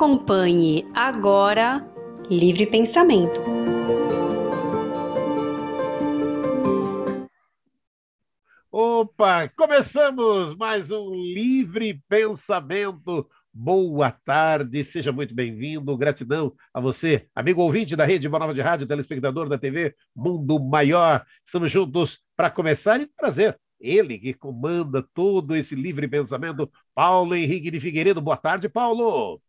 Acompanhe agora Livre Pensamento. Opa, começamos mais um Livre Pensamento. Boa tarde, seja muito bem-vindo. Gratidão a você, amigo ouvinte da Rede Boa Nova de Rádio, telespectador da TV Mundo Maior. Estamos juntos para começar e prazer. Ele que comanda todo esse livre pensamento, Paulo Henrique de Figueiredo. Boa tarde, Paulo.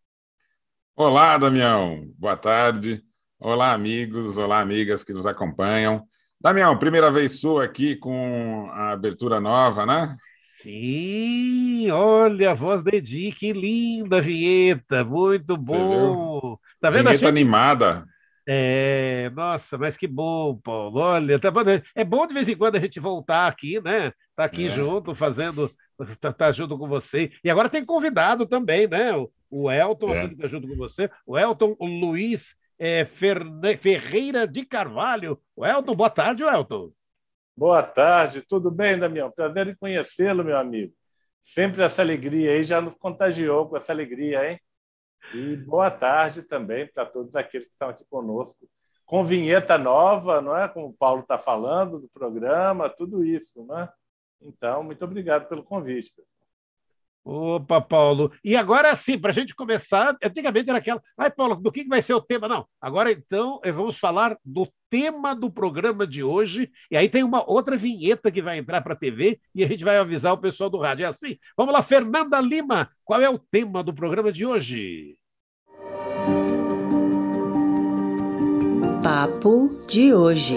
Olá, Damião. Boa tarde. Olá, amigos. Olá, amigas que nos acompanham. Damião, primeira vez sua aqui com a abertura nova, né? Sim, olha a voz da Edi, que linda vinheta, muito bom. Tá vendo? Vinheta animada. É, nossa, mas que bom, Paulo. Olha, tá bom. Né? é bom de vez em quando a gente voltar aqui, né? Tá aqui é. junto, fazendo, tá, tá junto com você. E agora tem convidado também, né? O Elton é. aqui está junto com você. O Elton o Luiz é, Ferne... Ferreira de Carvalho. O Elton, boa tarde, Elton. Boa tarde, tudo bem, Damião? Prazer em conhecê-lo, meu amigo. Sempre essa alegria aí, já nos contagiou com essa alegria, hein? E boa tarde também para todos aqueles que estão aqui conosco. Com vinheta nova, não é? Como o Paulo está falando, do programa, tudo isso, né? Então, muito obrigado pelo convite, pessoal. Opa, Paulo. E agora sim, para a gente começar, antigamente era aquela. Ai, Paulo, do que vai ser o tema? Não. Agora então eh, vamos falar do tema do programa de hoje. E aí tem uma outra vinheta que vai entrar para a TV e a gente vai avisar o pessoal do rádio. É assim. Vamos lá, Fernanda Lima. Qual é o tema do programa de hoje? Papo de hoje.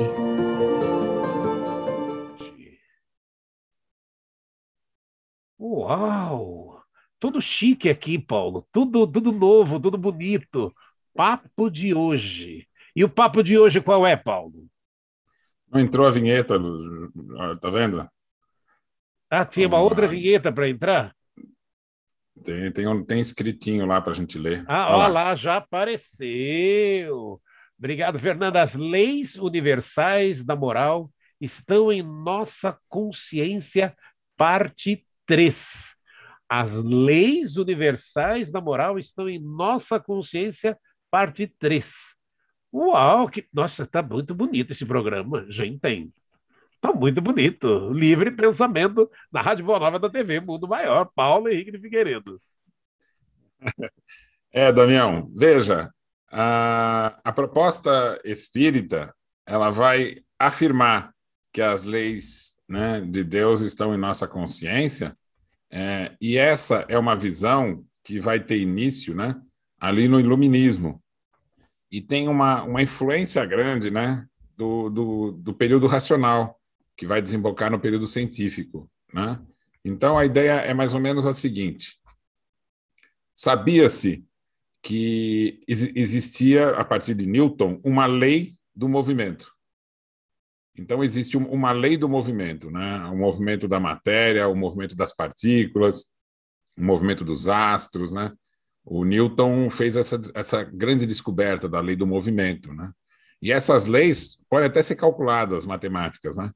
Uau! Tudo chique aqui, Paulo. Tudo, tudo novo, tudo bonito. Papo de hoje. E o papo de hoje qual é, Paulo? Não entrou a vinheta, ah, tá vendo? Ah, tinha uma outra vinheta para entrar? Tem, tem, um, tem escritinho lá para a gente ler. Ah, olha, lá. já apareceu. Obrigado, Fernanda. As leis universais da moral estão em nossa consciência, parte 3. As leis universais da moral estão em nossa consciência, parte 3. Uau, que nossa, está muito bonito esse programa, já entendo. Está muito bonito. Livre pensamento na Rádio Boa Nova da TV Mundo Maior, Paulo Henrique de Figueiredo. É, Damião, veja, a, a proposta espírita, ela vai afirmar que as leis né, de Deus estão em nossa consciência, é, e essa é uma visão que vai ter início né, ali no Iluminismo. E tem uma, uma influência grande né, do, do, do período racional, que vai desembocar no período científico. Né? Então, a ideia é mais ou menos a seguinte: sabia-se que existia, a partir de Newton, uma lei do movimento. Então, existe uma lei do movimento, né? o movimento da matéria, o movimento das partículas, o movimento dos astros. Né? O Newton fez essa, essa grande descoberta da lei do movimento. Né? E essas leis podem até ser calculadas matemáticas. Né?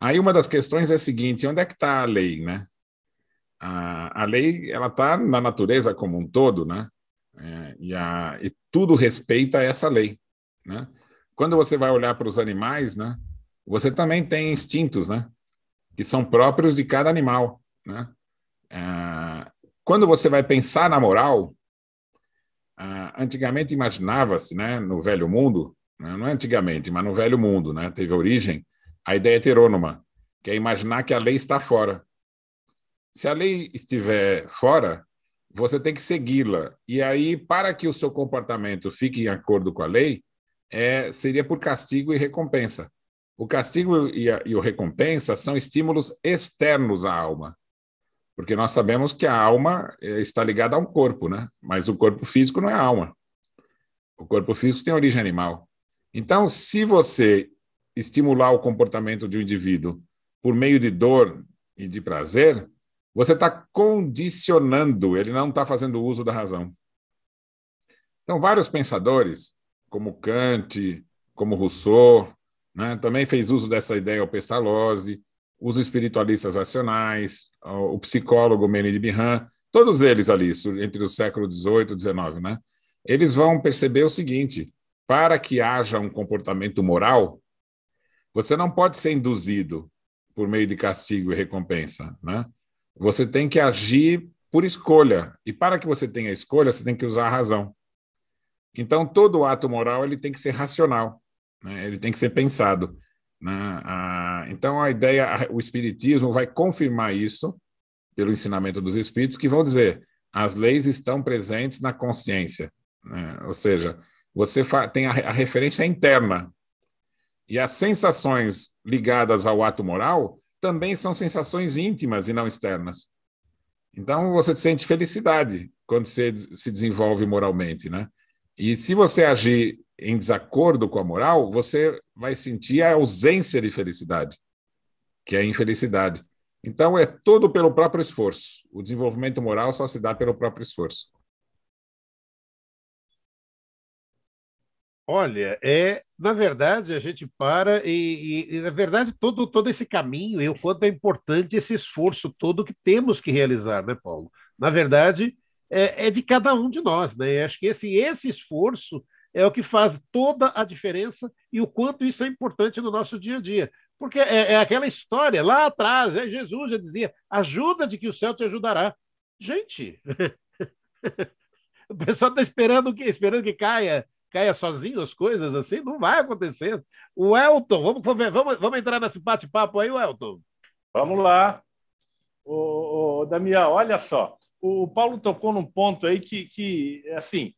Aí uma das questões é a seguinte, onde é que está a lei? Né? A, a lei ela está na natureza como um todo, né? É, e, a, e tudo respeita essa lei. Né? Quando você vai olhar para os animais, né? Você também tem instintos, né? Que são próprios de cada animal, né? É, quando você vai pensar na moral, é, antigamente imaginava-se, né, no velho mundo, né, não é antigamente, mas no velho mundo, né, teve origem a ideia heterônoma, que é imaginar que a lei está fora. Se a lei estiver fora, você tem que segui-la. E aí, para que o seu comportamento fique em acordo com a lei, é, seria por castigo e recompensa. O castigo e, a, e o recompensa são estímulos externos à alma, porque nós sabemos que a alma eh, está ligada a um corpo, né? Mas o corpo físico não é alma. O corpo físico tem origem animal. Então, se você estimular o comportamento de um indivíduo por meio de dor e de prazer, você está condicionando, ele não está fazendo uso da razão. Então, vários pensadores, como Kant, como Rousseau, né? Também fez uso dessa ideia o Pestalozzi, os espiritualistas racionais, o psicólogo Mene de Bihan, todos eles ali, entre o século XVIII e XIX, né? eles vão perceber o seguinte, para que haja um comportamento moral, você não pode ser induzido por meio de castigo e recompensa, né? Você tem que agir por escolha. E para que você tenha escolha, você tem que usar a razão. Então, todo ato moral ele tem que ser racional né? ele tem que ser pensado. Né? Ah, então, a ideia, o Espiritismo vai confirmar isso pelo ensinamento dos Espíritos, que vão dizer as leis estão presentes na consciência. Né? Ou seja, você tem a, a referência interna. E as sensações ligadas ao ato moral também são sensações íntimas e não externas. Então, você sente felicidade quando você se desenvolve moralmente, né? E se você agir em desacordo com a moral, você vai sentir a ausência de felicidade, que é a infelicidade. Então, é tudo pelo próprio esforço. O desenvolvimento moral só se dá pelo próprio esforço. Olha, é, na verdade, a gente para e, e, e, na verdade, todo, todo esse caminho e o quanto é importante esse esforço todo que temos que realizar, né, Paulo? Na verdade, é, é de cada um de nós, né? acho que esse, assim, esse esforço é o que faz toda a diferença e o quanto isso é importante no nosso dia a dia. Porque é, é aquela história lá atrás, é Jesus já dizia: ajuda de que o céu te ajudará. Gente, o pessoal está esperando que esperando que caia caia sozinho as coisas assim, não vai acontecer. O Elton, vamos, vamos, vamos entrar nesse bate-papo aí, Elton. Vamos lá. O, Damião, olha só, o Paulo tocou num ponto aí que, que assim,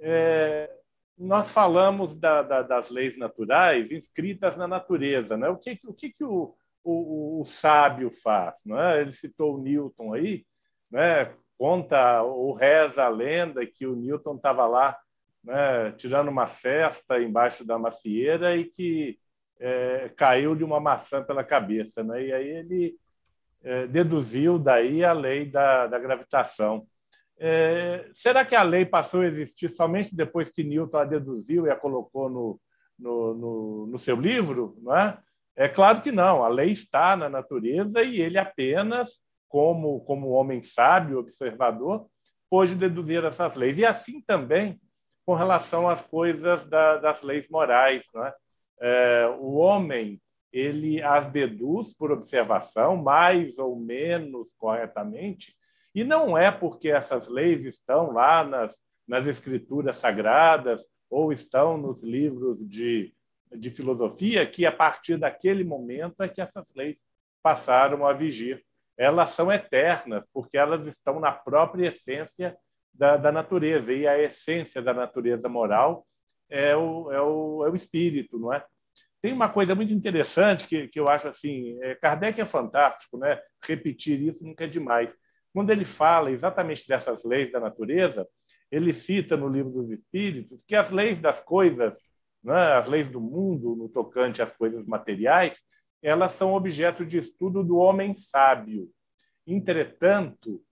é, nós falamos da, da, das leis naturais inscritas na natureza. Né? O que, o, que, que o, o, o sábio faz? é Ele citou o Newton aí, né? conta ou reza a lenda que o Newton estava lá né? tirando uma festa embaixo da macieira e que é, caiu-lhe uma maçã pela cabeça. Né? E aí ele é, deduziu daí a lei da, da gravitação. É, será que a lei passou a existir somente depois que Newton a deduziu e a colocou no, no, no, no seu livro? Não é? é claro que não, a lei está na natureza e ele apenas, como, como homem sábio, observador, pôde deduzir essas leis. E assim também com relação às coisas da, das leis morais. Não é? é? o homem ele as deduz por observação, mais ou menos corretamente, e não é porque essas leis estão lá nas, nas escrituras sagradas ou estão nos livros de, de filosofia que, a partir daquele momento, é que essas leis passaram a vigir. Elas são eternas, porque elas estão na própria essência da, da natureza. E a essência da natureza moral é o, é o, é o espírito, não é? Tem uma coisa muito interessante que, que eu acho assim: é, Kardec é fantástico, né? Repetir isso nunca é demais. Quando ele fala exatamente dessas leis da natureza, ele cita no livro dos Espíritos que as leis das coisas, né, as leis do mundo no tocante às coisas materiais, elas são objeto de estudo do homem sábio. Entretanto,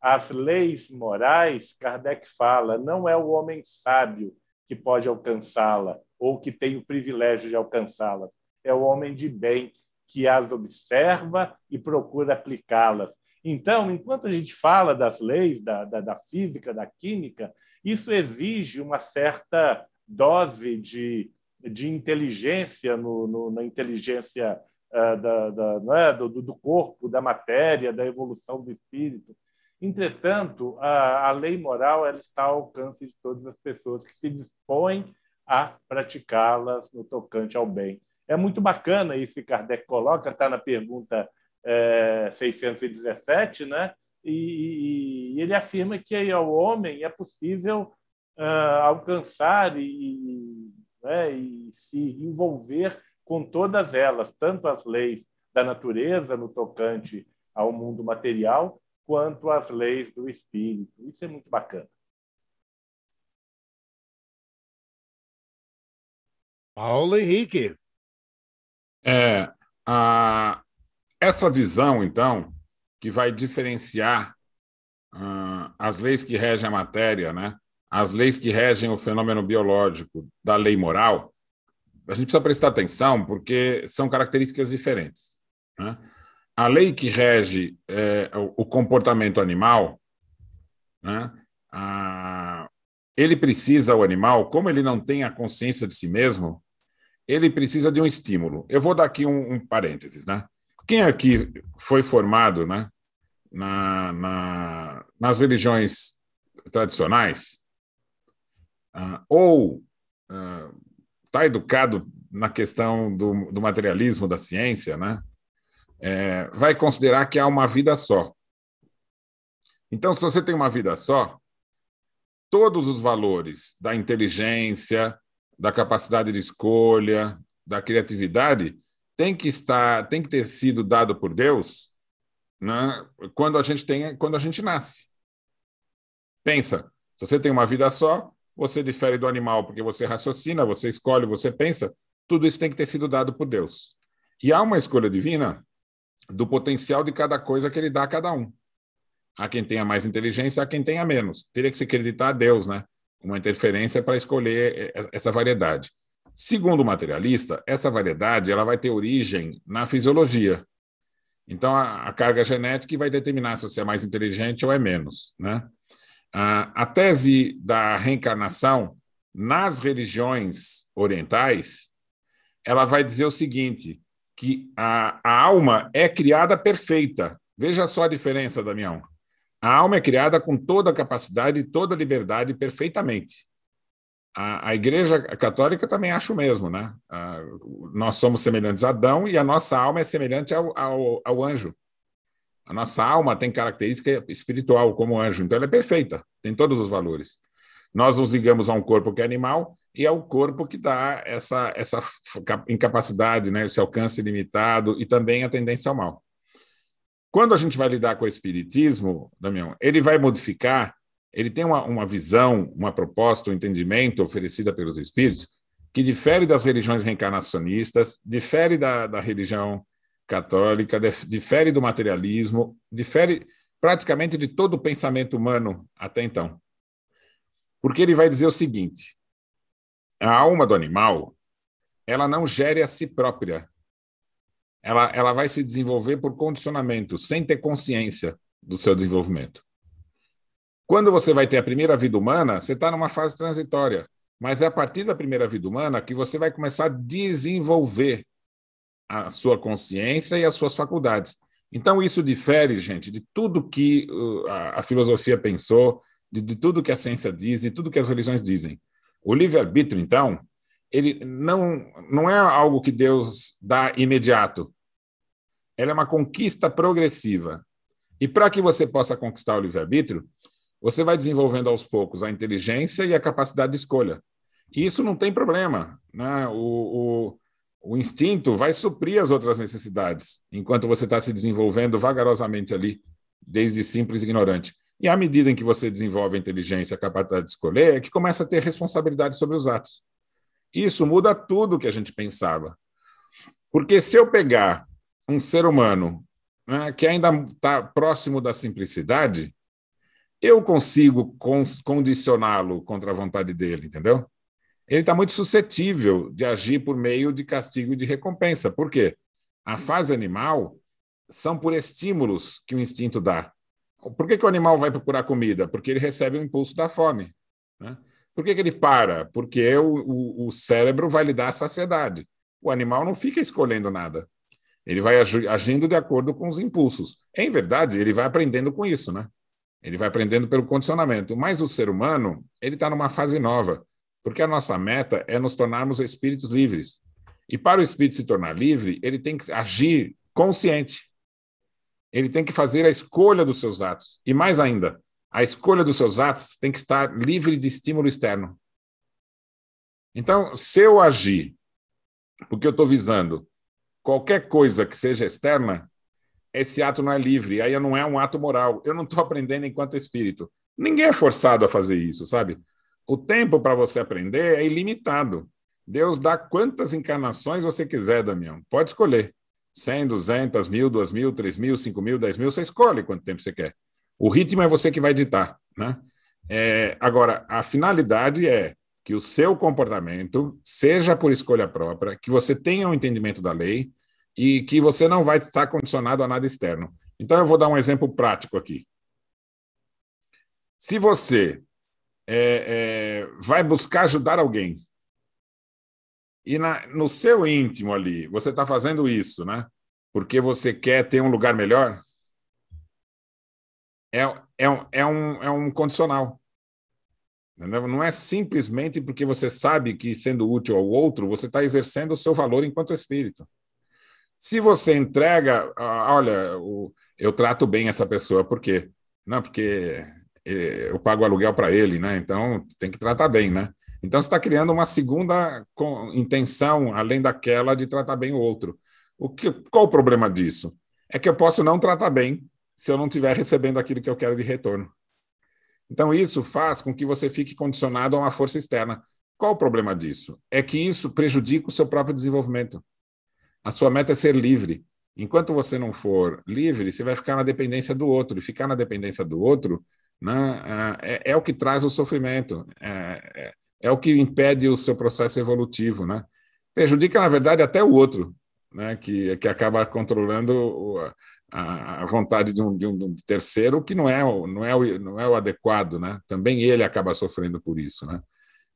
as leis morais, Kardec fala, não é o homem sábio que pode alcançá-la ou que tem o privilégio de alcançá-las. É o homem de bem que as observa e procura aplicá-las então, enquanto a gente fala das leis da, da, da física, da química, isso exige uma certa dose de, de inteligência no, no, na inteligência uh, da, da, é? do, do, corpo, da matéria, da evolução do espírito. Entretanto, a, a lei moral ela está ao alcance de todas as pessoas que se dispõem a praticá-las no tocante ao bem. É muito bacana isso que Kardec coloca, está na pergunta é, 617, né? E, e, ele afirma que aí ao homem é possível uh, alcançar e, né, e se envolver com todas elas, tanto as leis da natureza no tocante ao mundo material, quanto as leis do espírito. Isso é muito bacana. Paulo Henrique. É, a, essa visão, então, que vai diferenciar uh, as leis que regem a matéria, né? as leis que regem o fenômeno biológico da lei moral, a gente precisa prestar atenção porque são características diferentes. Né? A lei que rege é, o, comportamento animal, né? ele precisa, o animal, como ele não tem a consciência de si mesmo, ele precisa de um estímulo. Eu vou dar aqui um, um parênteses, né? Quem aqui foi formado né, na, na, nas religiões tradicionais uh, ou está ah, uh, educado na questão do, do, materialismo da ciência, né, é, vai considerar que há uma vida só. Então, se você tem uma vida só, todos os valores da inteligência, da capacidade de escolha, da criatividade, tem que estar, tem que ter sido dado por Deus, né? Quando a gente tem, quando a gente nasce. Pensa, se você tem uma vida só, você difere do animal porque você raciocina, você escolhe, você pensa, tudo isso tem que ter sido dado por Deus. E há uma escolha divina do potencial de cada coisa que ele dá a cada um. Há quem tenha mais inteligência, há quem tenha menos. Teria que se acreditar a Deus, né? Uma interferência para escolher eh, essa variedade. Segundo o materialista, essa variedade ela vai ter origem na fisiologia. Então, a, a carga genética vai determinar se você é mais inteligente ou é menos. Né? A, a tese da reencarnação nas religiões orientais, ela vai dizer o seguinte, que a, a alma é criada perfeita. Veja só a diferença, Damião. A alma é criada com toda a capacidade, toda a liberdade, perfeitamente. A, a Igreja Católica também acha o mesmo, né? nós somos semelhantes a Adão e a nossa alma é semelhante ao, ao, ao anjo. A nossa alma tem característica espiritual como anjo, então ela é perfeita, tem todos os valores. Nós nos ligamos a um corpo que é animal e ao corpo que dá essa, essa incapacidade, né, esse alcance limitado e também a tendência ao mal. Quando a gente vai lidar com o espiritismo, Damião, ele vai modificar ele tem uma, uma visão, uma proposta, um entendimento oferecida pelos espíritos que difere das religiões reencarnacionistas, difere da, da religião católica, difere do materialismo, difere praticamente de todo o pensamento humano até então. Porque ele vai dizer o seguinte: a alma do animal, ela não gere a si própria. Ela, ela vai se desenvolver por condicionamento, sem ter consciência do seu desenvolvimento. Quando você vai ter a primeira vida humana, você está numa fase transitória. Mas é a partir da primeira vida humana que você vai começar a desenvolver a sua consciência e as suas faculdades. Então, isso difere, gente, de tudo que uh, a filosofia pensou, de, de tudo que a ciência diz, de tudo que as religiões dizem. O livre-arbítrio, então, ele não, não é algo que Deus dá imediato. Ela é uma conquista progressiva. E para que você possa conquistar o livre-arbítrio, você vai desenvolvendo aos poucos a inteligência e a capacidade de escolha. E isso não tem problema. Né? O, o, o instinto vai suprir as outras necessidades, enquanto você está se desenvolvendo vagarosamente ali, desde simples e ignorante. E à medida em que você desenvolve a inteligência, a capacidade de escolher, é que começa a ter responsabilidade sobre os atos. Isso muda tudo o que a gente pensava. Porque se eu pegar um ser humano né, que ainda está próximo da simplicidade, eu consigo condicioná-lo contra a vontade dele, entendeu? Ele está muito suscetível de agir por meio de castigo e de recompensa. Por quê? A fase animal são por estímulos que o instinto dá. Por que, que o animal vai procurar comida? Porque ele recebe o impulso da fome. Né? Por que, que ele para? Porque o, o, o cérebro vai lhe dar a saciedade. O animal não fica escolhendo nada. Ele vai agindo de acordo com os impulsos. Em verdade, ele vai aprendendo com isso, né? Ele vai aprendendo pelo condicionamento. Mas o ser humano, ele está numa fase nova, porque a nossa meta é nos tornarmos espíritos livres. E para o espírito se tornar livre, ele tem que agir consciente. Ele tem que fazer a escolha dos seus atos. E mais ainda, a escolha dos seus atos tem que estar livre de estímulo externo. Então, se eu agir, porque eu estou visando qualquer coisa que seja externa, esse ato não é livre, aí não é um ato moral. Eu não estou aprendendo enquanto espírito. Ninguém é forçado a fazer isso, sabe? O tempo para você aprender é ilimitado. Deus dá quantas encarnações você quiser, Damião. Pode escolher. 100, 200, 1000, 2000, 3000, 5000, 10000, você escolhe quanto tempo você quer. O ritmo é você que vai ditar, né? É, agora, a finalidade é que o seu comportamento seja por escolha própria, que você tenha um entendimento da lei, e que você não vai estar condicionado a nada externo. Então, eu vou dar um exemplo prático aqui. Se você é, é, vai buscar ajudar alguém e na, no seu íntimo ali você está fazendo isso, né? Porque você quer ter um lugar melhor, é, é, um, é, um, é um condicional. Entendeu? Não é simplesmente porque você sabe que sendo útil ao outro, você está exercendo o seu valor enquanto espírito. Se você entrega, ah, olha, eu trato bem essa pessoa, por quê? Não, porque eh, eu pago aluguel para ele, né? Então tem que tratar bem, né? Então você está criando uma segunda intenção, além daquela de tratar bem o outro. O que, qual o problema disso? É que eu posso não tratar bem se eu não estiver recebendo aquilo que eu quero de retorno. Então isso faz com que você fique condicionado a uma força externa. Qual o problema disso? É que isso prejudica o seu próprio desenvolvimento. A sua meta é ser livre. Enquanto você não for livre, você vai ficar na dependência do outro. E ficar na dependência do outro né, é, é, é o que traz o sofrimento, é, é, é, o que impede o seu processo evolutivo. Né? Prejudica, na verdade, até o outro, né, que, que acaba controlando a, a vontade de um, de um, terceiro, que não é, não, é o, não é o adequado. Né? Também ele acaba sofrendo por isso. Né?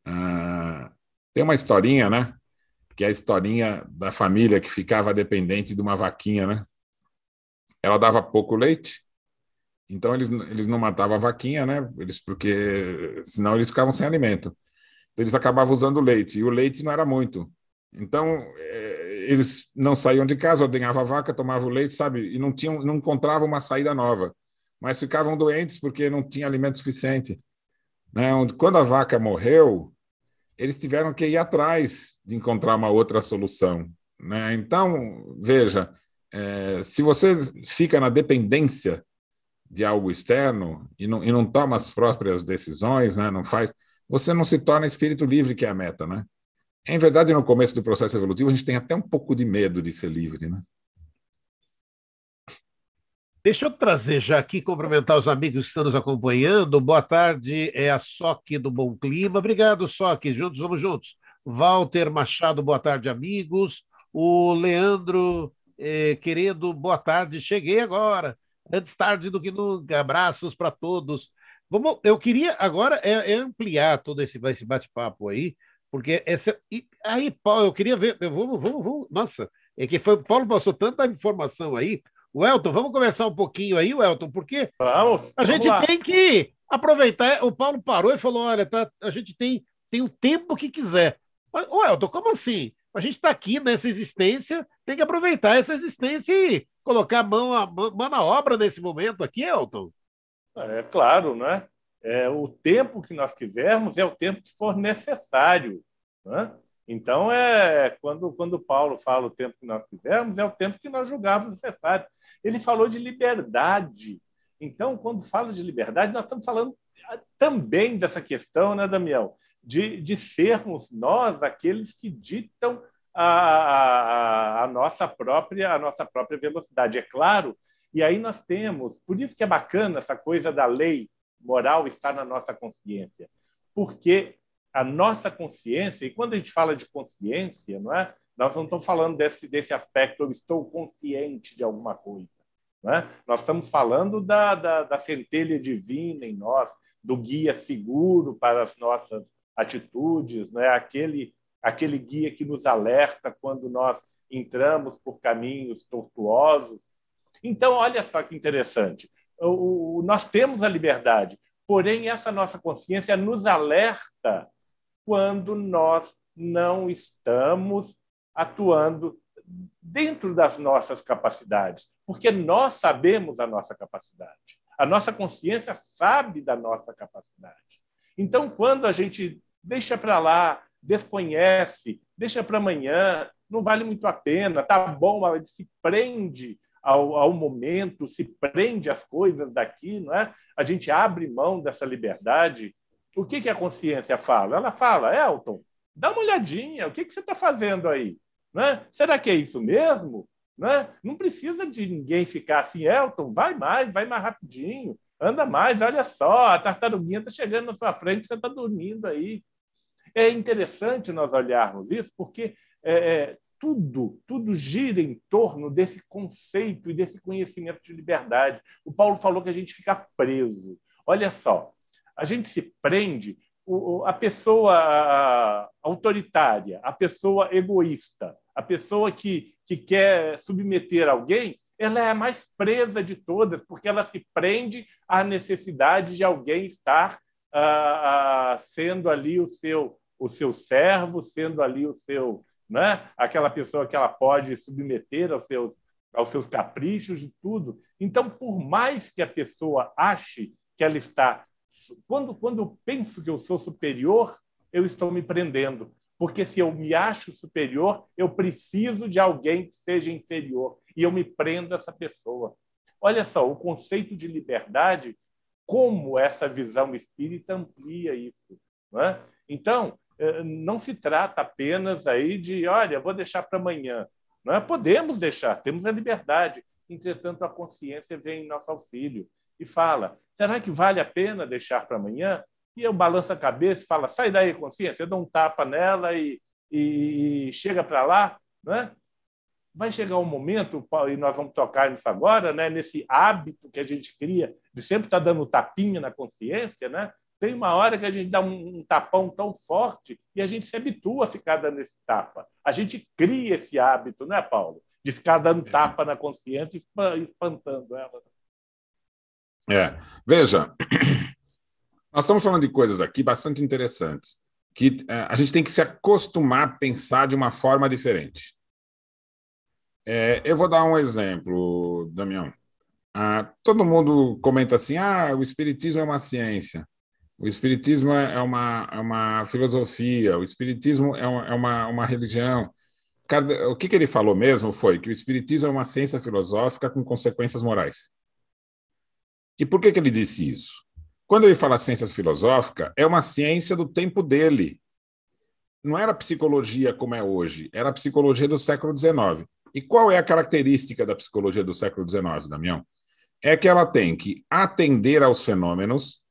Ah, tem uma historinha, né? que é a historinha da família que ficava dependente de uma vaquinha, né? Ela dava pouco leite, então eles, eles não matavam a vaquinha, né? Eles, porque senão eles ficavam sem alimento. Então, eles acabavam usando leite, e o leite não era muito. Então, eh, eles não saíam de casa, ordenhavam a vaca, tomavam leite, sabe? E não, tinham, não encontravam uma saída nova. Mas ficavam doentes porque não tinha alimento suficiente. Né? Quando a vaca morreu, eles tiveram que ir atrás de encontrar uma outra solução. Né? Então, veja, é, se você fica na dependência de algo externo e não, e não toma as próprias decisões, né? não faz, você não se torna espírito livre, que é a meta. Né? Em verdade, no começo do processo evolutivo, a gente tem até um pouco de medo de ser livre. Né? Deixa eu trazer já aqui, cumprimentar os amigos que estão nos acompanhando. Boa tarde, é a SOC do Bom Clima. Obrigado, SOC. Juntos, vamos juntos. Walter Machado, boa tarde, amigos. O Leandro eh, Querido, boa tarde. Cheguei agora, antes tarde do que nunca. Abraços para todos. Vamos, eu queria agora é, é ampliar todo esse, esse bate-papo aí, porque essa. E, aí, Paulo, eu queria ver. Eu, vamos, vamos, vamos. Nossa, é que foi, Paulo passou tanta informação aí Welton, vamos conversar um pouquinho aí, Welton, porque vamos, a gente vamos tem que aproveitar. É, o Paulo parou e falou: olha, tá, a gente tem, tem o tempo que quiser. Mas, Welton, como assim? A gente está aqui nessa existência, tem que aproveitar essa existência e colocar a mão, a mão na obra nesse momento aqui, Elton. É claro, né? É, o tempo que nós quisermos é o tempo que for necessário. Né? Então, é quando, quando Paulo fala o tempo que nós fizemos, é o tempo que nós julgávamos necessário. Ele falou de liberdade. Então, quando fala de liberdade, nós estamos falando ah, também dessa questão, né, Damião? De, de sermos nós aqueles que ditam a, a, a, nossa própria, a nossa própria velocidade. É claro, e aí nós temos, por isso que é bacana essa coisa da lei moral estar na nossa consciência, porque a nossa consciência, e quando a gente fala de consciência, não é? nós não estamos falando desse, desse aspecto, eu estou consciente de alguma coisa. Não é? Nós estamos falando da, da, da centelha divina em nós, do guia seguro para as nossas atitudes, não é? aquele, aquele guia que nos alerta quando nós entramos por caminhos tortuosos. Então, olha só que interessante. O, o, nós temos a liberdade, porém, essa nossa consciência nos alerta quando nós não estamos atuando dentro das nossas capacidades, porque nós sabemos a nossa capacidade, a nossa consciência sabe da nossa capacidade. Então, quando a gente deixa para lá, desconhece, deixa para amanhã, não vale muito a pena, tá bom, se prende ao, ao, momento, se prende às coisas daqui, não é? A gente abre mão dessa liberdade o que, que a consciência fala? Ela fala, Elton, dá uma olhadinha, o que, que você está fazendo aí? Né? Será que é isso mesmo? Né? Não precisa de ninguém ficar assim, Elton, vai mais, vai mais rapidinho, anda mais, olha só, a tartaruguinha está chegando na sua frente, você está dormindo aí. É interessante nós olharmos isso, porque é, é, tudo, tudo gira em torno desse conceito e desse conhecimento de liberdade. O Paulo falou que a gente fica preso. Olha só, a gente se prende a pessoa autoritária, a pessoa egoísta, a pessoa que, que quer submeter alguém, ela é a mais presa de todas, porque ela se prende à necessidade de alguém estar ah, ah, sendo ali o seu o seu servo, sendo ali o seu, né, aquela pessoa que ela pode submeter aos seus aos seus caprichos e tudo. Então, por mais que a pessoa ache que ela está quando, quando penso que eu sou superior, eu estou me prendendo. Porque se eu me acho superior, eu preciso de alguém que seja inferior. E eu me prendo a essa pessoa. Olha só, o conceito de liberdade, como essa visão espírita amplia isso. Não é? Então, eh, não se trata apenas aí de, olha, vou deixar para amanhã. Não é? Podemos deixar, temos a liberdade. Entretanto, a consciência vem em nosso auxílio e fala: será que vale a pena deixar para amanhã? E eu balanço a cabeça e falo: sai daí, consciência, eu dou um tapa nela e, e, e chega para lá, né? Vai chegar um momento, e nós vamos tocar nisso agora, né? nesse hábito que a gente cria de sempre estar tá dando tapinha na consciência, né? tem uma hora que a gente dá um, tapão tão forte e a gente se habitua a ficar dando esse tapa. A gente cria esse hábito, não é, Paulo? De ficar dando é. tapa na consciência e espantando ela. É, veja, nós estamos falando de coisas aqui bastante interessantes, que é, a gente tem que se acostumar a pensar de uma forma diferente. É, eu vou dar um exemplo, Damião. Ah, todo mundo comenta assim: ah, o Espiritismo é uma ciência, o Espiritismo é uma, é uma filosofia, o Espiritismo é, uma, é uma, uma religião. o que, que ele falou mesmo foi que o Espiritismo é uma ciência filosófica com consequências morais. E por que, que ele disse isso? Quando ele fala ciência filosófica, é uma ciência do tempo dele. Não era psicologia como é hoje, era a psicologia do século XIX. E qual é a característica da psicologia do século XIX, Damião? É que ela tem que atender aos fenômenos.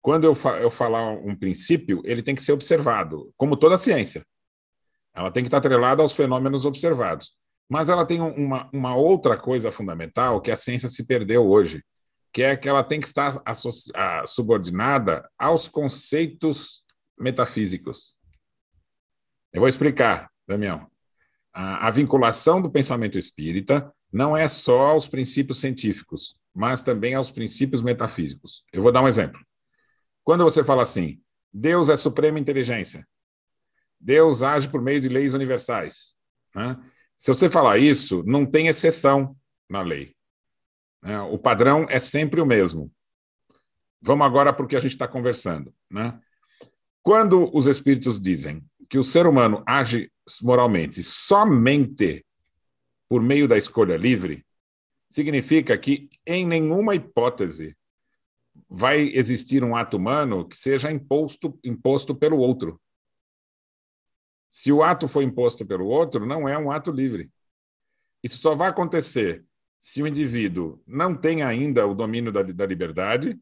Quando eu, fa eu falar um princípio, ele tem que ser observado, como toda ciência. Ela tem que estar atrelada aos fenômenos observados. Mas ela tem uma, uma outra coisa fundamental que a ciência se perdeu hoje, que é que ela tem que estar subordinada aos conceitos metafísicos. Eu vou explicar, Damião. A, a vinculação do pensamento espírita não é só aos princípios científicos, mas também aos princípios metafísicos. Eu vou dar um exemplo. Quando você fala assim, Deus é suprema inteligência, Deus age por meio de leis universais. Né? Se você falar isso, não tem exceção na lei. É, o padrão é sempre o mesmo. Vamos agora para o que a gente está conversando. Né? Quando os espíritos dizem que o ser humano age moralmente somente por meio da escolha livre, significa que, em nenhuma hipótese, vai existir um ato humano que seja imposto, imposto pelo outro. Se o ato foi imposto pelo outro, não é um ato livre. Isso só vai acontecer se o indivíduo não tem ainda o domínio da, da liberdade,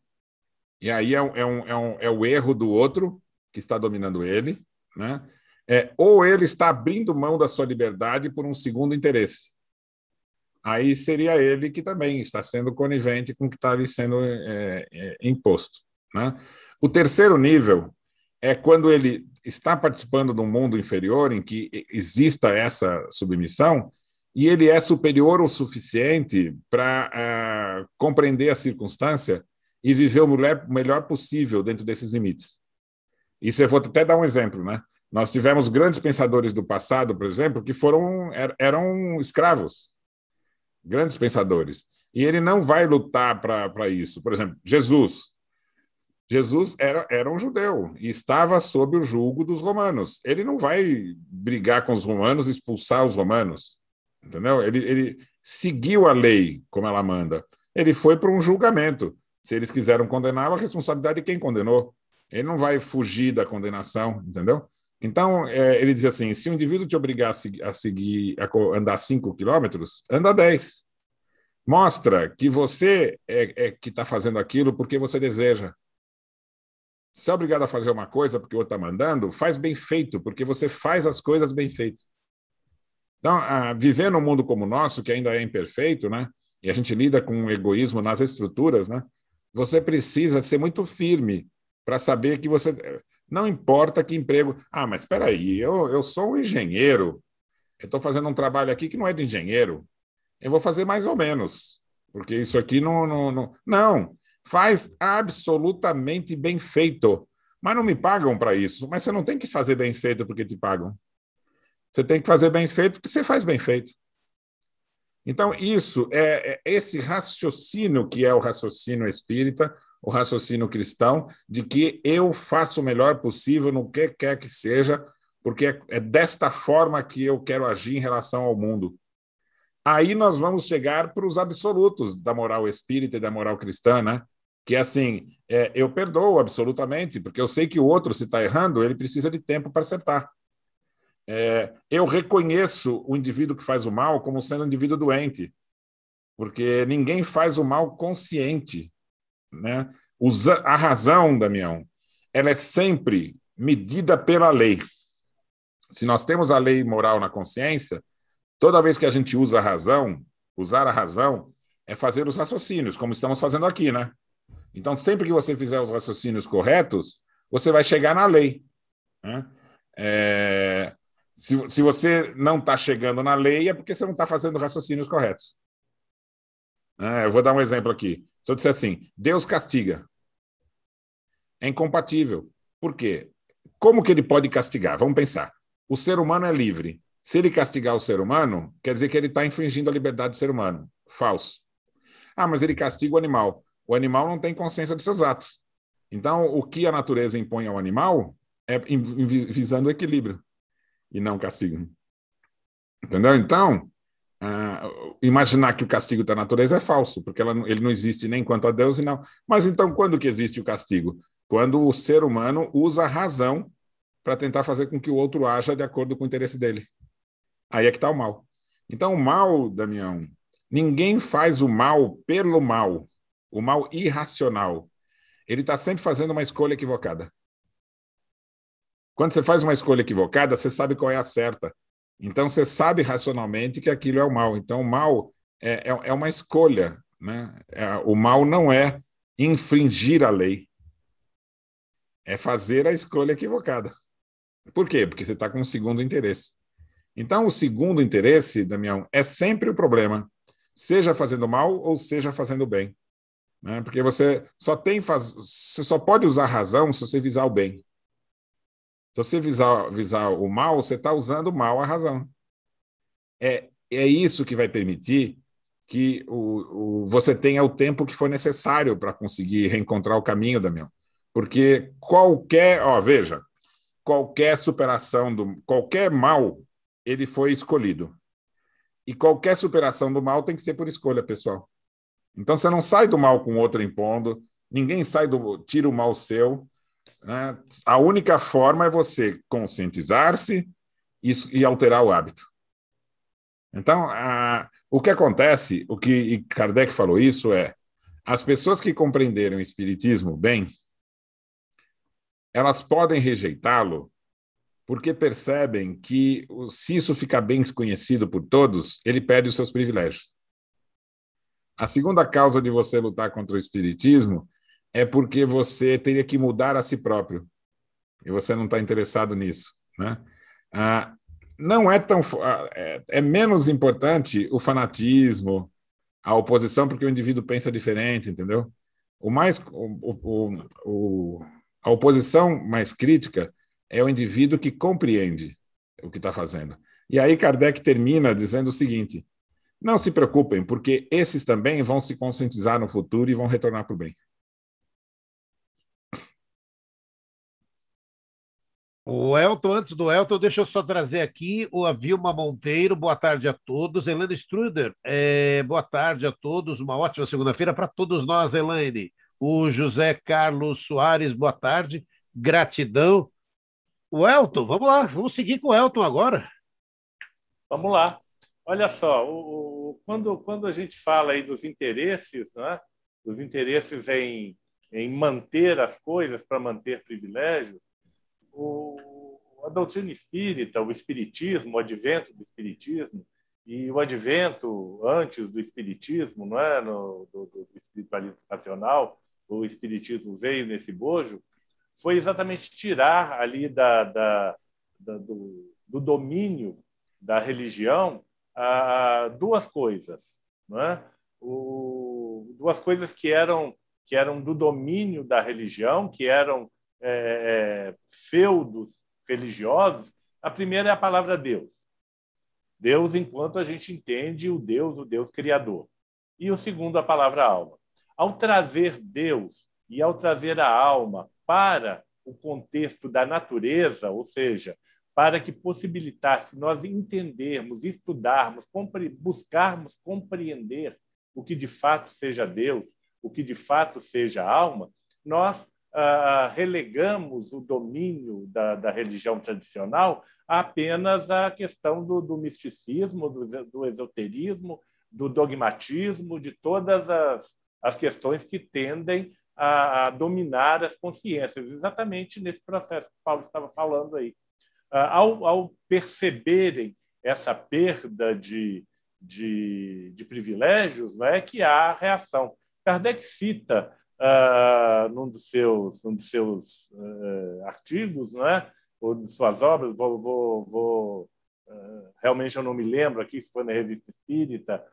e aí é, é, um, é, um, é o erro do outro que está dominando ele, né? É, ou ele está abrindo mão da sua liberdade por um segundo interesse. Aí seria ele que também está sendo conivente com o que está lhe sendo é, é, imposto. Né? O terceiro nível é quando ele está participando de um mundo inferior em que exista essa submissão, e ele é superior o suficiente para uh, ah, compreender a circunstância e viver o melhor possível dentro desses limites. Isso eu vou até dar um exemplo, né? Nós tivemos grandes pensadores do passado, por exemplo, que foram er, eram escravos, grandes pensadores. E ele não vai lutar para isso. Por exemplo, Jesus. Jesus era, era um judeu e estava sob o julgo dos romanos. Ele não vai brigar com os romanos, expulsar os romanos. Entendeu? Ele, ele seguiu a lei como ela manda. Ele foi para um julgamento. Se eles quiseram condená-lo, é a responsabilidade é quem condenou. Ele não vai fugir da condenação, entendeu? Então, é, ele diz assim: se o um indivíduo te obrigar a, seguir, a, seguir, a andar 5 quilômetros, anda 10. Mostra que você é, é que está fazendo aquilo porque você deseja. Se é obrigado a fazer uma coisa porque o outro está mandando, faz bem feito, porque você faz as coisas bem feitas. Então, a, ah, viver num mundo como o nosso, que ainda é imperfeito, né? E a gente lida com o egoísmo nas estruturas, né? Você precisa ser muito firme para saber que você. Não importa que emprego. Ah, mas espera aí, eu, eu sou um engenheiro. Eu estou fazendo um trabalho aqui que não é de engenheiro. Eu vou fazer mais ou menos, porque isso aqui não. Não, não, não faz absolutamente bem feito. Mas não me pagam para isso. Mas você não tem que fazer bem feito porque te pagam. Você tem que fazer bem feito porque você faz bem feito. Então, isso é, é esse raciocínio que é o raciocínio espírita, o raciocínio cristão, de que eu faço o melhor possível no que quer que seja, porque é, é desta forma que eu quero agir em relação ao mundo. Aí nós vamos chegar para os absolutos da moral espírita e da moral cristã, né? que é assim, é, eu perdoo absolutamente, porque eu sei que o outro, se está errando, ele precisa de tempo para acertar é, eu reconheço o indivíduo que faz o mal como sendo um indivíduo doente, porque ninguém faz o mal consciente. Né? Usa, a razão, Damião, ela é sempre medida pela lei. Se nós temos a lei moral na consciência, toda vez que a gente usa a razão, usar a razão é fazer os raciocínios, como estamos fazendo aqui, né? Então, sempre que você fizer os raciocínios corretos, você vai chegar na lei. Né? É, se, se você não está chegando na lei, é porque você não está fazendo raciocínios corretos. É, eu vou dar um exemplo aqui. Se eu disser assim, Deus castiga, é incompatível. Por quê? Como que ele pode castigar? Vamos pensar. O ser humano é livre. Se ele castigar o ser humano, quer dizer que ele está infringindo a liberdade do ser humano. Falso. Ah, mas ele castiga o animal. O animal não tem consciência dos seus atos. Então, o que a natureza impõe ao animal é visando o equilíbrio e não castigo. Entendeu? Então, uh, imaginar que o castigo da natureza é falso, porque ela, ele não existe nem quanto a Deus e não. Mas então, quando que existe o castigo? Quando o ser humano usa a razão para tentar fazer com que o outro haja de acordo com o interesse dele. Aí é que está o mal. Então, o mal, Damião, ninguém faz o mal pelo mal, o mal irracional. Ele está sempre fazendo uma escolha equivocada. Quando você faz uma escolha equivocada, você sabe qual é a certa. Então você sabe racionalmente que aquilo é o mal. Então o mal é, é, é uma escolha. Né? É, o mal não é infringir a lei. É fazer a escolha equivocada. Por quê? Porque você está com um segundo interesse. Então, o segundo interesse, Damião, é sempre o problema, seja fazendo mal ou seja fazendo bem. Né? Porque você só tem faz... você só pode usar razão se você visar o bem. Se você visar, visar o mal, você está usando mal a razão. É, é isso que vai permitir que o, o, você tenha o tempo que for necessário para conseguir reencontrar o caminho, Damião. Porque qualquer, ó, veja, qualquer superação do qualquer mal, ele foi escolhido. E qualquer superação do mal tem que ser por escolha, pessoal. Então você não sai do mal com o outro impondo, ninguém sai do tira o mal seu, né? A única forma é você conscientizar-se e alterar o hábito. Então, a, o que acontece, o que Kardec falou isso é, as pessoas que compreenderam o Espiritismo bem, elas podem rejeitá-lo porque percebem que, se isso ficar bem conhecido por todos, ele perde os seus privilégios. A segunda causa de você lutar contra o Espiritismo é porque você teria que mudar a si próprio e você não está interessado nisso, né? Ah, não é tão ah, é, é, menos importante o fanatismo, a oposição, porque o indivíduo pensa diferente, entendeu? O mais o, o, o a oposição mais crítica é o indivíduo que compreende o que está fazendo. E aí Kardec termina dizendo o seguinte: não se preocupem, porque esses também vão se conscientizar no futuro e vão retornar para o bem. O Elton, antes do Elton, deixa eu só trazer aqui o Avilma Monteiro, boa tarde a todos. Helena Struder, é, boa tarde a todos, uma ótima segunda-feira para todos nós, Elaine. O José Carlos Soares, boa tarde, gratidão. O Elton, vamos lá, vamos seguir com o Elton agora. Vamos lá. Olha só, o, o, quando, quando a gente fala aí dos interesses, né? dos interesses em, em manter as coisas para manter privilégios, o, a doutrina espírita, o espiritismo, o advento do espiritismo, e o advento antes do espiritismo, não é, no, do, do espiritualismo racional, o espiritismo veio nesse bojo, foi exatamente tirar ali da, da, da do, do, domínio da religião a, a duas coisas, não é? O, duas coisas que eram que eram do domínio da religião, que eram é, é, feudos religiosos, a primeira é a palavra Deus. Deus enquanto a gente entende o Deus, o Deus criador. E o segundo, a palavra alma. Ao trazer Deus e ao trazer a alma para o contexto da natureza, ou seja, para que possibilitasse nós entendermos, estudarmos, compre buscarmos compreender o que de fato seja Deus, o que de fato seja alma, nós relegamos o domínio da, da religião tradicional apenas à questão do, do misticismo, do, do, esoterismo, do dogmatismo, de todas as, as questões que tendem a, a, dominar as consciências, exatamente nesse processo que o Paulo estava falando aí. Ah, ao, ao perceberem essa perda de, de, de privilégios, não é que há a reação. Kardec cita uh, num dos seus, num dos seus uh, artigos, não é? ou de suas obras, vou, vou, vou uh, realmente eu não me lembro aqui se foi na Revista Espírita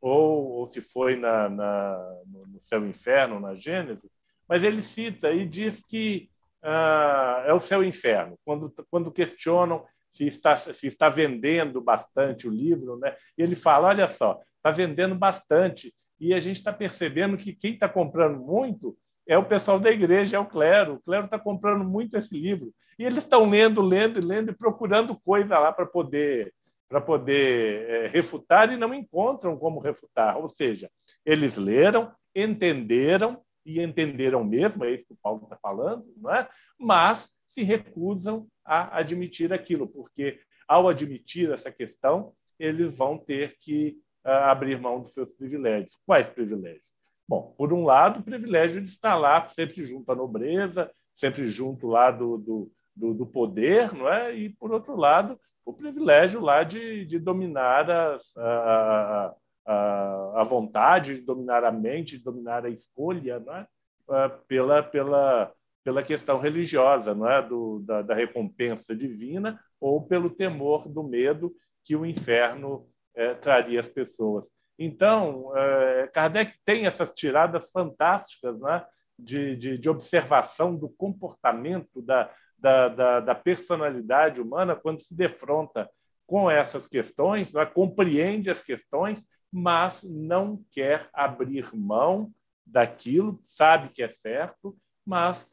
ou, ou se foi na, na, no Céu e Inferno, na Gênesis, mas ele cita e diz que ah, é o céu e inferno. Quando, quando questionam se está, se está vendendo bastante o livro, né? ele fala: olha só, está vendendo bastante, e a gente está percebendo que quem está comprando muito é o pessoal da igreja, é o clero. O clero está comprando muito esse livro. E eles estão lendo, lendo e lendo e procurando coisa lá para poder para poder é, refutar e não encontram como refutar. Ou seja, eles leram, entenderam e entenderam mesmo, é isso que o Paulo está falando, não é? mas se recusam a admitir aquilo, porque ao admitir essa questão, eles vão ter que abrir mão dos seus privilégios. Quais privilégios? Bom, por um lado, o privilégio de estar lá sempre junto à nobreza, sempre junto lá do, do, do, do poder, não é? E, por outro lado, o privilégio lá de, de dominar a, a, a vontade, de dominar a mente, de dominar a escolha, não é? Ah, pela, pela, pela questão religiosa, não é? Do, da, da recompensa divina ou pelo temor do medo que o inferno é, traria as pessoas. Então, é, Kardec tem essas tiradas fantásticas né, de, de, de observação do comportamento, da, da, da, da, personalidade humana quando se defronta com essas questões, né, compreende as questões, mas não quer abrir mão daquilo, sabe que é certo, mas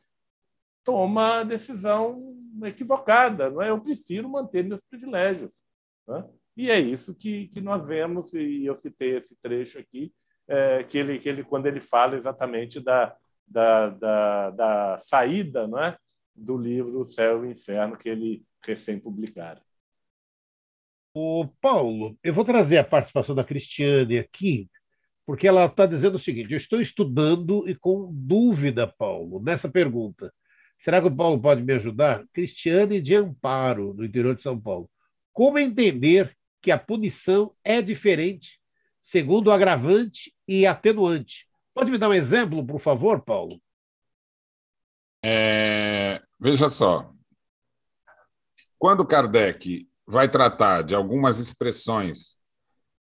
toma a decisão equivocada. Não é? Eu prefiro manter meus privilégios. Né? E é isso que, que nós vemos, e eu citei esse trecho aqui, é, que, ele, que ele, quando ele fala exatamente da, da, da, da saída não é? do livro Céu e o Inferno, que ele recém publicara. O Paulo, eu vou trazer a participação da Cristiane aqui, porque ela está dizendo o seguinte: eu estou estudando e com dúvida, Paulo, nessa pergunta. Será que o Paulo pode me ajudar? Cristiane de Amparo, do interior de São Paulo. Como entender que a punição é diferente segundo o agravante e atenuante. Pode me dar um exemplo, por favor, Paulo? É, veja só. Quando Kardec vai tratar de algumas expressões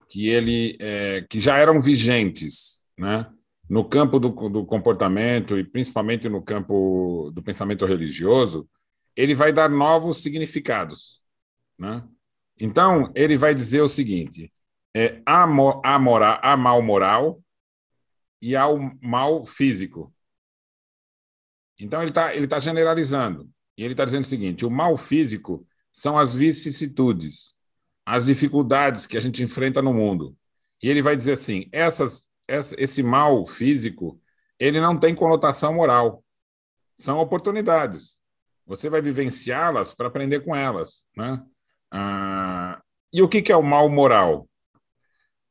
que ele é, que já eram vigentes, né, no campo do, do comportamento e principalmente no campo do pensamento religioso, ele vai dar novos significados, né? Então, ele vai dizer o seguinte: é, há, mo, mal moral e há o mal físico. Então, ele está ele tá generalizando. E ele está dizendo o seguinte: o mal físico são as vicissitudes, as dificuldades que a gente enfrenta no mundo. E ele vai dizer assim: essas, essa, esse mal físico ele não tem conotação moral. São oportunidades. Você vai vivenciá-las para aprender com elas. Né? Ah, e o que, que é o mal moral?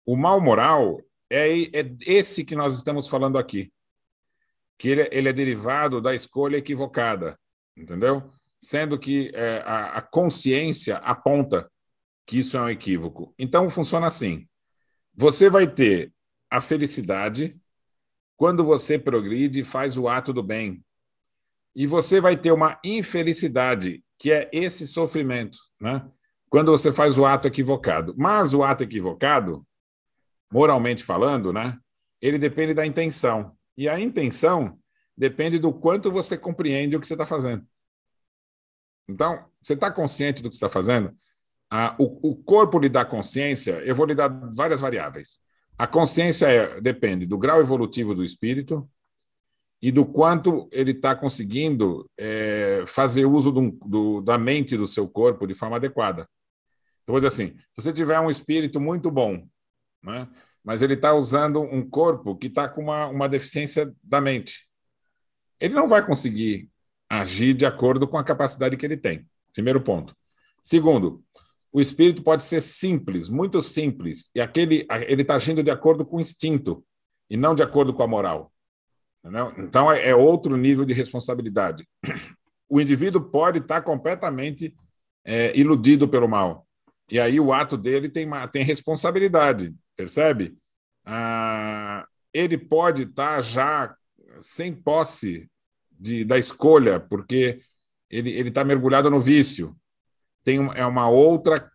O mal moral é, é esse que nós estamos falando aqui, que ele, é, ele é derivado da escolha equivocada, entendeu? Sendo que é, a, a consciência aponta que isso é um equívoco. Então funciona assim: você vai ter a felicidade quando você progride e faz o ato do bem. E você vai ter uma infelicidade, que é esse sofrimento, né? quando você faz o ato equivocado. Mas o ato equivocado, moralmente falando, né, ele depende da intenção. E a intenção depende do quanto você compreende o que você está fazendo. Então, você está consciente do que está fazendo? Ah, o, o, corpo lhe dá consciência, eu vou lhe dar várias variáveis. A consciência é, depende do grau evolutivo do espírito e do quanto ele está conseguindo é, fazer uso do, do, da mente do seu corpo de forma adequada. Então, vou dizer assim: se você tiver um espírito muito bom, né, mas ele está usando um corpo que está com uma, uma deficiência da mente, ele não vai conseguir agir de acordo com a capacidade que ele tem. Primeiro ponto. Segundo, o espírito pode ser simples, muito simples, e aquele ele está agindo de acordo com o instinto e não de acordo com a moral. Entendeu? Então é, é outro nível de responsabilidade. O indivíduo pode estar tá completamente é, iludido pelo mal, e aí o ato dele tem, tem responsabilidade, percebe? Ah, ele pode estar tá já sem posse de, da escolha, porque ele está mergulhado no vício. Tem uma, é uma outra.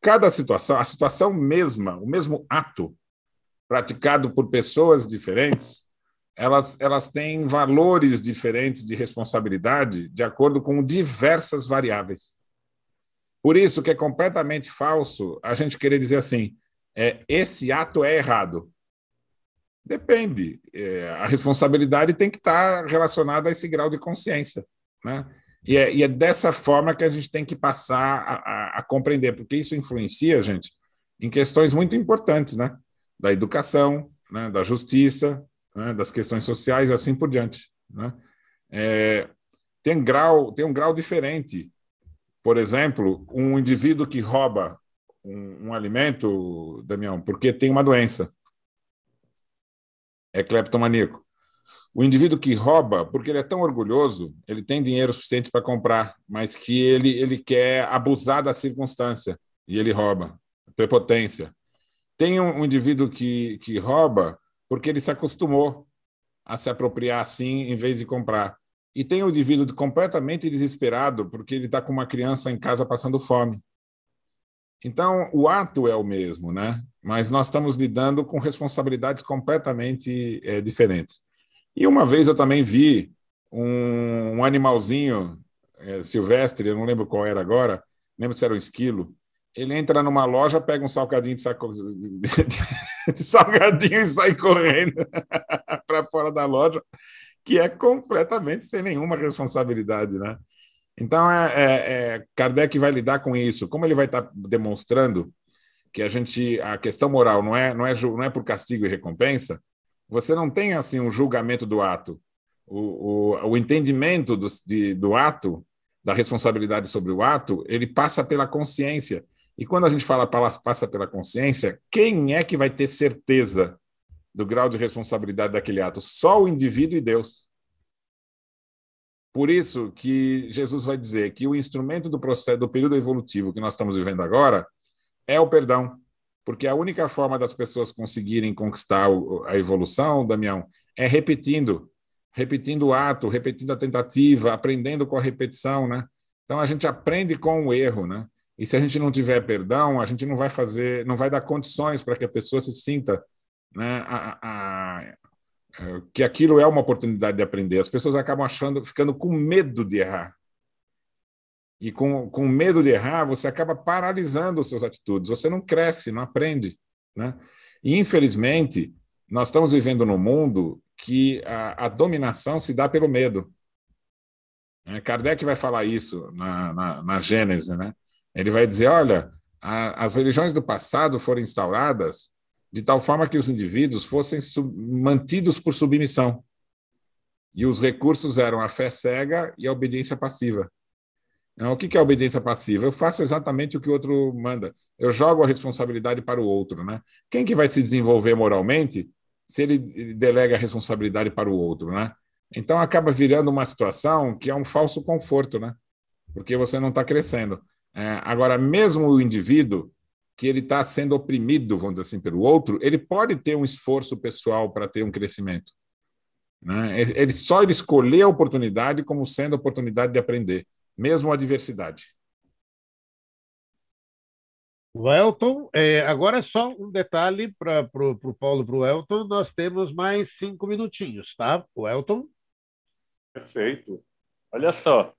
Cada situação, a situação mesma, o mesmo ato praticado por pessoas diferentes, elas, elas têm valores diferentes de responsabilidade de acordo com diversas variáveis. Por isso que é completamente falso a gente querer dizer assim, é, esse ato é errado. Depende. É, a responsabilidade tem que estar tá relacionada a esse grau de consciência. Né? E, é, e é dessa forma que a gente tem que passar a, a, a, compreender, porque isso influencia, gente, em questões muito importantes, né? Da educação, né? da justiça, né? das questões sociais e assim por diante. Né? É, tem, grau, tem um grau diferente por exemplo, um indivíduo que rouba um, um alimento, Damião, porque tem uma doença. É cleptomaníaco. O indivíduo que rouba, porque ele é tão orgulhoso, ele tem dinheiro suficiente para comprar, mas que ele, ele quer abusar da circunstância e ele rouba. Prepotência. Tem um, um indivíduo que, que rouba porque ele se acostumou a se apropriar assim em vez de comprar. E tem o um indivíduo completamente desesperado porque ele está com uma criança em casa passando fome. Então, o ato é o mesmo, né? Mas nós estamos lidando com responsabilidades completamente é, diferentes. E uma vez eu também vi um, um animalzinho é, silvestre, eu não lembro qual era agora, lembro se era um esquilo. Ele entra numa loja, pega um salgadinho de, saco... de salgadinho e sai correndo para fora da loja que é completamente sem nenhuma responsabilidade, né? Então, é, é, é, Kardec vai lidar com isso. Como ele vai estar tá demonstrando que a gente, a questão moral não é, não é, não é por castigo e recompensa, você não tem assim um julgamento do ato. O, o, o entendimento do, de, do ato, da responsabilidade sobre o ato, ele passa pela consciência. E quando a gente fala passa pela consciência, quem é que vai ter certeza do grau de responsabilidade daquele ato. Só o indivíduo e Deus. Por isso que Jesus vai dizer que o instrumento do processo do período evolutivo que nós estamos vivendo agora é o perdão, porque a única forma das pessoas conseguirem conquistar a evolução, Damião, é repetindo, repetindo o ato, repetindo a tentativa, aprendendo com a repetição, né? Então a gente aprende com o erro, né? E se a gente não tiver perdão, a gente não vai fazer, não vai dar condições para que a pessoa se sinta né, a, a, a, é, que aquilo é uma oportunidade de aprender. As pessoas acabam achando, ficando com medo de errar. E com, com medo de errar, você acaba paralisando as suas atitudes. Você não cresce, não aprende. Né? E, infelizmente, nós estamos vivendo num mundo que a, a dominação se dá pelo medo. É, Kardec vai falar isso na, na, na Gênese. Né? Ele vai dizer: olha, a, as religiões do passado foram instauradas de tal forma que os indivíduos fossem mantidos por submissão. E os recursos eram a fé cega e a obediência passiva. Então, o que é a obediência passiva? Eu faço exatamente o que o outro manda. Eu jogo a responsabilidade para o outro. Né? Quem que vai se desenvolver moralmente se ele delega a responsabilidade para o outro? Né? Então, acaba virando uma situação que é um falso conforto, né? porque você não está crescendo. É, agora, mesmo o indivíduo que ele está sendo oprimido, vamos dizer assim, pelo outro, ele pode ter um esforço pessoal para ter um crescimento. Né? Ele só ele escolher a oportunidade como sendo a oportunidade de aprender, mesmo a adversidade. O Elton, é, agora é só um detalhe para o Paulo e para o Elton, nós temos mais cinco minutinhos, tá? O Elton. Perfeito. Olha só,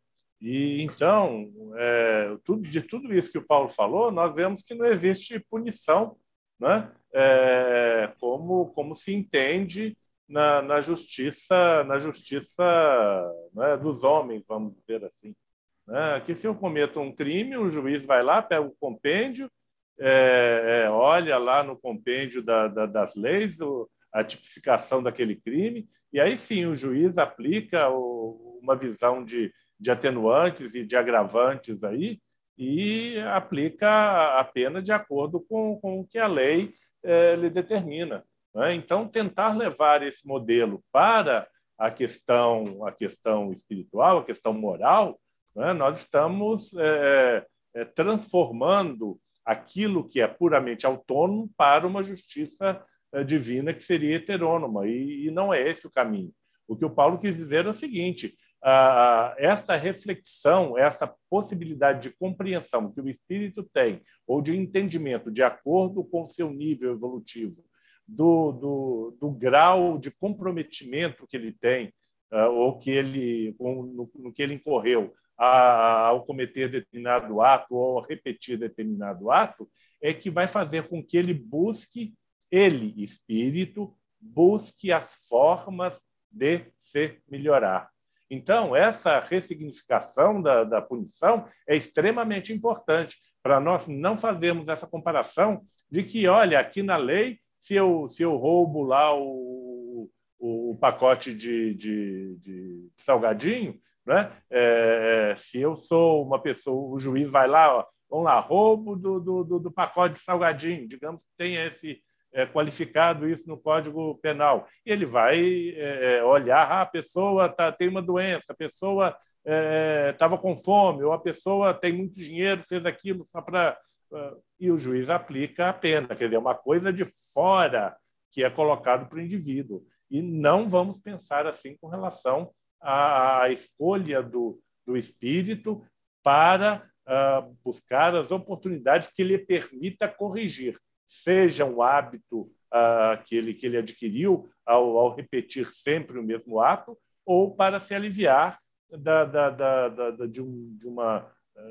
e então, é, tudo, de tudo isso que o Paulo falou, nós vemos que não existe punição, né? É, como, como se entende na, na justiça, na justiça né, dos homens, vamos dizer assim. Né? Que se eu cometo um crime, o juiz vai lá, pega o compêndio, é, é olha lá no compêndio da, da, das leis o, a tipificação daquele crime, e aí sim o juiz aplica o, uma visão de de atenuantes e de agravantes aí e aplica a pena de acordo com, com o que a lei eh, lhe determina. Né? Então, tentar levar esse modelo para a questão, a questão espiritual, a questão moral, né? nós estamos eh, eh, transformando aquilo que é puramente autônomo para uma justiça divina que seria heterônoma, e, e não é esse o caminho. O que o Paulo quis dizer é o seguinte: essa reflexão, essa possibilidade de compreensão que o espírito tem, ou de entendimento, de acordo com o seu nível evolutivo, do, do, do grau de comprometimento que ele tem, ah, ou que ele, no, no que ele incorreu ao cometer determinado ato ou repetir determinado ato, é que vai fazer com que ele busque, ele, espírito, busque as formas de se melhorar. Então, essa ressignificação da, da punição é extremamente importante para nós não fazermos essa comparação de que, olha, aqui na lei, se eu, se eu roubo lá o, o, pacote de, de, de salgadinho, né? É, é, se eu sou uma pessoa, o juiz vai lá, ó, vamos lá, roubo do, do, do, pacote de salgadinho, digamos que tem esse, é, qualificado isso no Código Penal. Ele vai é, é, olhar, ah, a pessoa tá, tem uma doença, a pessoa estava é, com fome, ou a pessoa tem muito dinheiro, fez aquilo só para. Ah", e o juiz aplica a pena, quer dizer, é uma coisa de fora que é colocado para o indivíduo. E não vamos pensar assim com relação à, à escolha do, do espírito para uh, buscar as oportunidades que lhe permita corrigir seja um hábito aquele ah, que, ele, adquiriu ao, ao, repetir sempre o mesmo ato, ou para se aliviar da, da, da, da de, um, de, uma,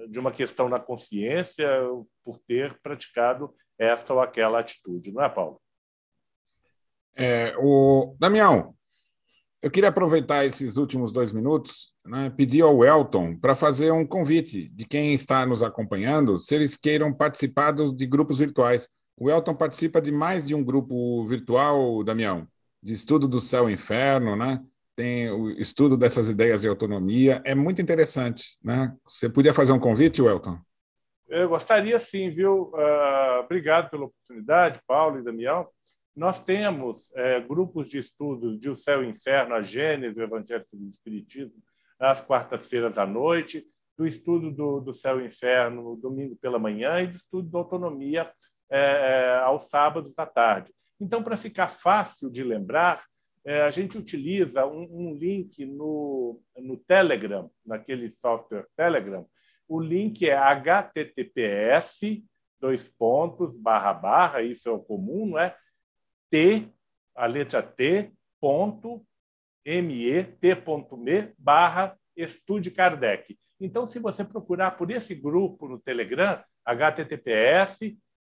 de uma questão na consciência por ter praticado esta ou aquela atitude, não é, Paulo? É, o Damião, eu queria aproveitar esses últimos dois minutos, né, pedir ao Elton para fazer um convite de quem está nos acompanhando, se eles queiram participar dos, de grupos virtuais. O Elton participa de mais de um grupo virtual, Damião, de estudo do céu e inferno, né? Tem o estudo dessas ideias de autonomia. É muito interessante, né? Você podia fazer um convite, Elton? Eu gostaria sim, viu? Uh, obrigado pela oportunidade, Paulo e Damião. Nós temos é, grupos de estudos de O Céu e o Inferno, a Gênese, o Evangelho segundo o Espiritismo, às quartas-feiras à noite, do estudo do, do Céu e Inferno, domingo pela manhã, e do estudo da autonomia é, é, aos sábados à tarde. Então, para ficar fácil de lembrar, é, a gente utiliza um, um link no, no Telegram, naquele software Telegram. O link é https dois pontos barra barra isso é o comum, não é? T a letra T ponto m e me barra estude Kardec. Então, se você procurar por esse grupo no Telegram, https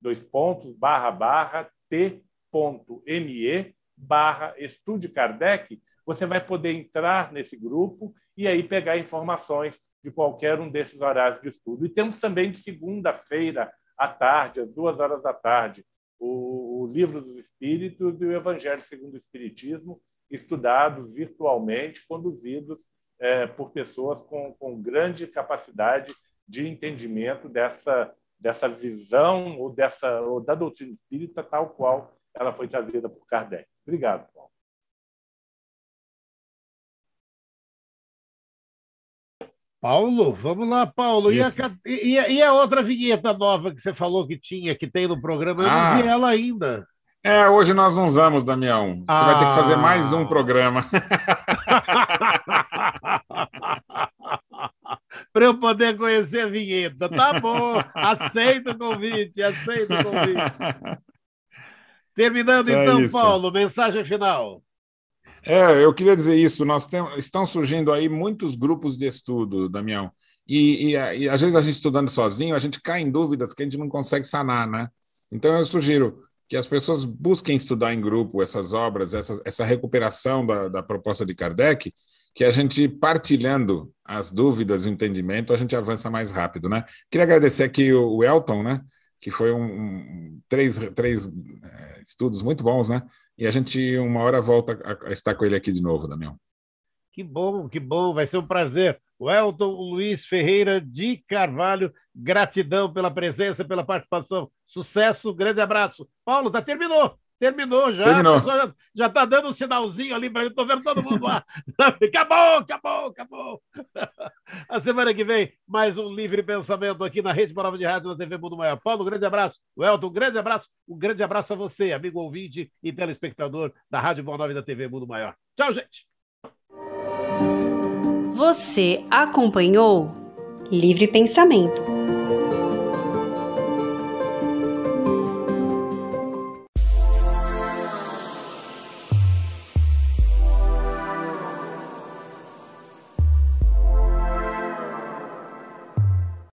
dois pontos, barra, barra, t.me, barra, estude Kardec, você vai poder entrar nesse grupo e aí pegar informações de qualquer um desses horários de estudo. E temos também de segunda-feira à tarde, às duas horas da tarde, o, Livro dos Espíritos e o Evangelho segundo o Espiritismo, estudados virtualmente, conduzidos eh, por pessoas com, com grande capacidade de entendimento dessa dessa visão ou dessa ou da doutrina espírita tal qual ela foi trazida por Kardec. Obrigado, Paulo. Paulo, vamos lá, Paulo. E a, e, a, e a, outra vinheta nova que você falou que tinha, que tem no programa, eu ah. não vi ela ainda. É, hoje nós não usamos, Damião. Você ah. vai ter que fazer ah. mais um programa. para eu poder conhecer a vinheta. Tá bom, aceito o convite, aceito o convite. Terminando então é então, Paulo, mensagem final. É, eu queria dizer isso. Nós tem, estão surgindo aí muitos grupos de estudo, Damião. E, e, e, às vezes a gente estudando sozinho, a gente cai em dúvidas que a gente não consegue sanar, né? Então eu sugiro que as pessoas busquem estudar em grupo essas obras, essa essa recuperação da, da proposta de Kardec, que a gente partilhando as dúvidas, o entendimento, a gente avança mais rápido, né? Queria agradecer aqui o Elton, né? Que foi um, um três, três é, estudos muito bons, né? E a gente uma hora volta a, a estar com ele aqui de novo, Damião. Que bom, que bom, vai ser um prazer. O Elton Luiz Ferreira de Carvalho, gratidão pela presença, pela participação. Sucesso, grande abraço. Paulo, tá terminou. Terminou já. Terminou. Já está dando um sinalzinho ali para mim. Estou vendo todo mundo lá. acabou, acabou, acabou. A semana que vem, mais um Livre Pensamento aqui na Rede Morava de Rádio da TV Mundo Maior. Paulo, um grande abraço. Welton, um grande abraço. Um grande abraço a você, amigo ouvinte e telespectador da Rádio Boa e da TV Mundo Maior. Tchau, gente. Você acompanhou Livre Pensamento